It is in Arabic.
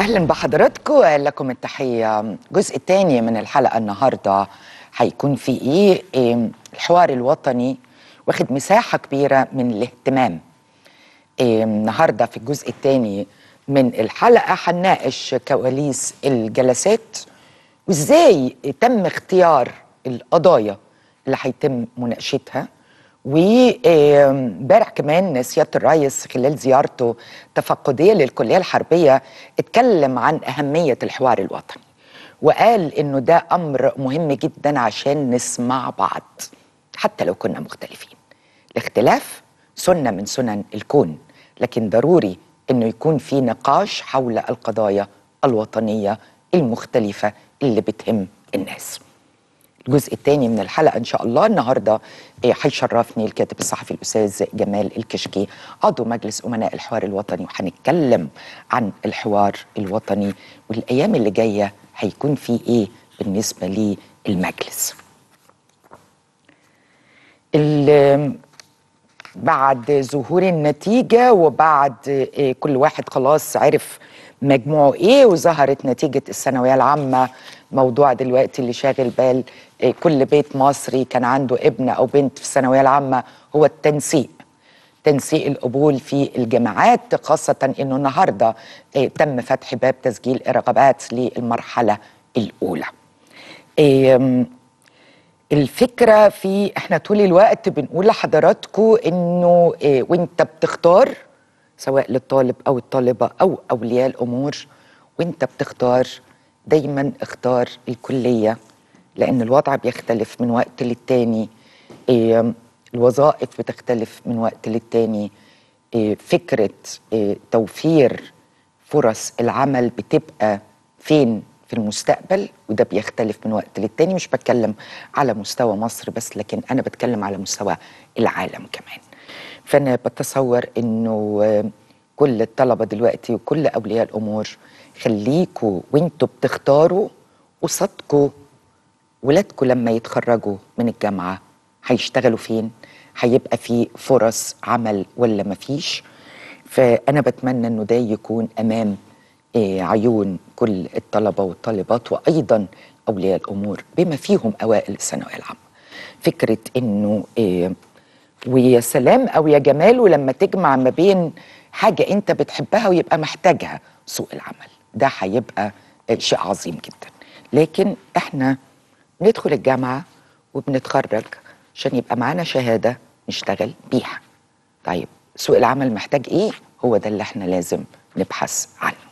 اهلا بحضراتكم لكم التحيه الجزء الثاني من الحلقه النهارده هيكون في ايه الحوار الوطني واخد مساحه كبيره من الاهتمام النهارده في الجزء الثاني من الحلقه هنناقش كواليس الجلسات وازاي تم اختيار القضايا اللي هيتم مناقشتها وامبارح كمان سياده الرئيس خلال زيارته تفقديه للكليه الحربيه اتكلم عن اهميه الحوار الوطني وقال انه ده امر مهم جدا عشان نسمع بعض حتى لو كنا مختلفين الاختلاف سنه من سنن الكون لكن ضروري انه يكون في نقاش حول القضايا الوطنيه المختلفه اللي بتهم الناس الجزء الثاني من الحلقه ان شاء الله النهارده آه، هيشرفني الكاتب الصحفي الاستاذ جمال الكشكي عضو مجلس امناء الحوار الوطني وهنتكلم عن الحوار الوطني والايام اللي جايه هيكون في ايه بالنسبه للمجلس بعد ظهور النتيجه وبعد آه، كل واحد خلاص عرف مجموعه ايه وظهرت نتيجه الثانويه العامه موضوع دلوقتي اللي شاغل بال إيه، كل بيت مصري كان عنده ابن او بنت في الثانويه العامه هو التنسيق تنسيق القبول في الجامعات خاصه انه النهارده إيه، تم فتح باب تسجيل الرغبات للمرحله الاولى الفكره في احنا طول الوقت بنقول لحضراتكم انه إيه، وانت بتختار سواء للطالب أو الطالبة أو أولياء الأمور وانت بتختار دايما اختار الكلية لأن الوضع بيختلف من وقت للتاني الوظائف بتختلف من وقت للتاني فكرة توفير فرص العمل بتبقى فين في المستقبل وده بيختلف من وقت للتاني مش بتكلم على مستوى مصر بس لكن أنا بتكلم على مستوى العالم كمان فأنا بتصور إنه كل الطلبه دلوقتي وكل اولياء الامور خليكوا وانتوا بتختاروا قصادكوا ولادكوا لما يتخرجوا من الجامعه هيشتغلوا فين هيبقى في فرص عمل ولا مفيش فانا بتمنى انه ده يكون امام آه، عيون كل الطلبه والطالبات وايضا اولياء الامور بما فيهم اوائل الثانويه العامه فكره انه آه، ويا سلام او يا جمال ولما تجمع ما بين حاجه انت بتحبها ويبقى محتاجها سوق العمل ده هيبقى شيء عظيم جدا لكن احنا بندخل الجامعه وبنتخرج عشان يبقى معانا شهاده نشتغل بيها طيب سوق العمل محتاج ايه هو ده اللي احنا لازم نبحث عنه